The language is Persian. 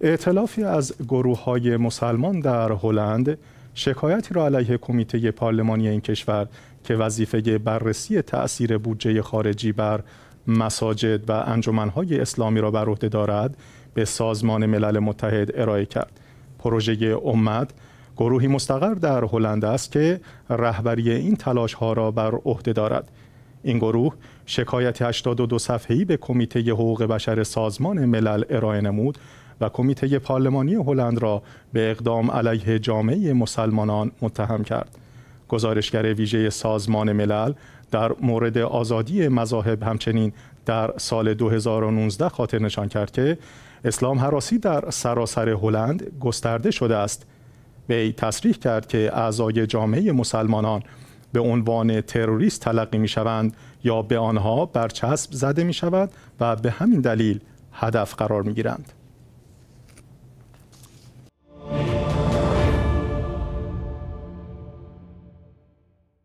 اعتلافی از گروه های مسلمان در هلند شکایتی را علیه کمیته پارلمانی این کشور که وظیفه بررسی تأثیر بودجه خارجی بر مساجد و انجمنهای اسلامی را بر عهده دارد به سازمان ملل متحد ارائه کرد پروژه امت گروهی مستقر در هلند است که رهبری این تلاش ها را بر عهده دارد این گروه شکایت 82 صفحه‌ای به کمیته حقوق بشر سازمان ملل ارائه نمود و کمیته پارلمانی هلند را به اقدام علیه جامعه مسلمانان متهم کرد. گزارشگر ویژه سازمان ملل در مورد آزادی مذاهب همچنین در سال 2019 خاطر نشان کرد که اسلام حراسی در سراسر هلند گسترده شده است. وی تصریح کرد که اعضای جامعه مسلمانان به عنوان تروریست تلقی می شوند یا به آنها برچسب زده می شود و به همین دلیل هدف قرار می گیرند.